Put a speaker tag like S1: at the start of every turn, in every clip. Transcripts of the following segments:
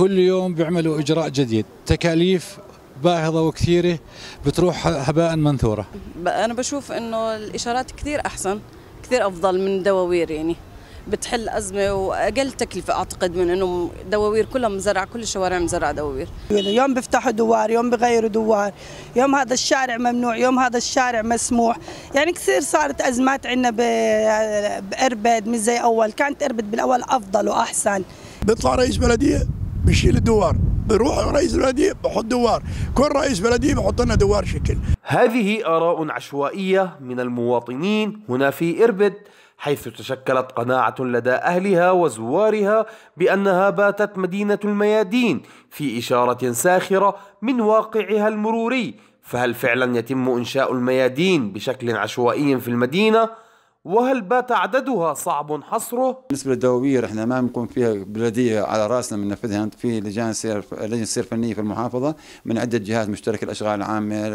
S1: كل يوم بيعملوا إجراء جديد تكاليف باهظة وكثيرة بتروح هباء منثورة
S2: أنا بشوف أنه الإشارات كثير أحسن كثير أفضل من دواوير يعني بتحل أزمة وأقل تكلفة أعتقد من أنه دواوير كلها مزرعة كل الشوارع مزرعة دواوير يوم بيفتحوا دوار يوم بغيروا دوار يوم هذا الشارع ممنوع يوم هذا الشارع مسموح يعني كثير صارت أزمات عندنا بإربد مش زي أول كانت إربد بالأول أفضل
S3: وأحسن بيطلع رئيس بلدية بيشيل الدوار بروح رئيس بلدي بحط دوار كل رئيس بلديه بحط لنا دوار شكل
S1: هذه آراء عشوائية من المواطنين هنا في إربد حيث تشكلت قناعة لدى أهلها وزوارها بأنها باتت مدينة الميادين في إشارة ساخرة من واقعها المروري فهل فعلا يتم إنشاء الميادين بشكل عشوائي في المدينة؟ وهل بات عددها صعب حصره؟ بالنسبه للدواوير احنا ما
S2: بنكون فيها بلديه على راسنا نفذها في لجان سير لجنه سير فنيه في المحافظه من عده جهات مشتركه الاشغال العامه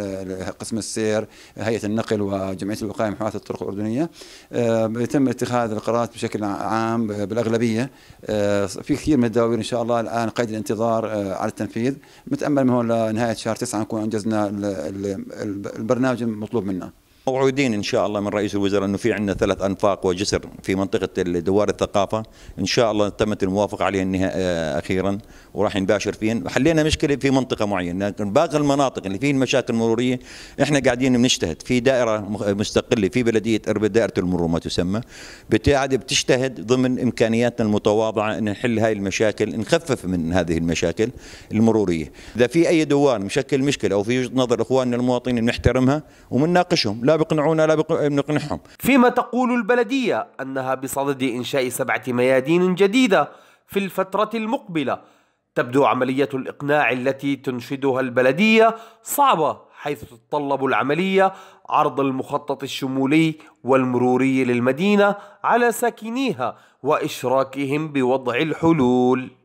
S2: قسم السير هيئه النقل وجمعيه الوقايه من حوادث الطرق الاردنيه آه، يتم اتخاذ القرارات بشكل عام آه، بالاغلبيه آه، في كثير من الدواوير ان شاء الله الان قيد الانتظار على التنفيذ متامل من هون لنهايه شهر تسعة نكون انجزنا البرنامج المطلوب منا
S3: موعودين ان شاء الله من رئيس الوزراء انه في عندنا ثلاث انفاق وجسر في منطقه دوار الثقافه ان شاء الله تمت الموافقه عليها آه، اخيرا وراح نباشر فيهن حلينا مشكله في منطقه معينه لكن باقي المناطق اللي فيه المشاكل المروريه احنا قاعدين بنجتهد في دائره مستقله في بلديه اربد دائره المرور ما تسمى بتقعد بتجتهد ضمن امكانياتنا المتواضعه ان نحل هاي المشاكل نخفف من هذه المشاكل المروريه اذا في اي دوار مشكل مشكله او في وجهه نظر اخواننا المواطنين بنحترمها وبنناقشهم لا بيقنعونا لا بنقنعهم
S1: فيما تقول البلدية أنها بصدد إنشاء سبعة ميادين جديدة في الفترة المقبلة تبدو عملية الإقناع التي تنشدها البلدية صعبة حيث تتطلب العملية عرض المخطط الشمولي والمروري للمدينة على ساكنيها وإشراكهم بوضع الحلول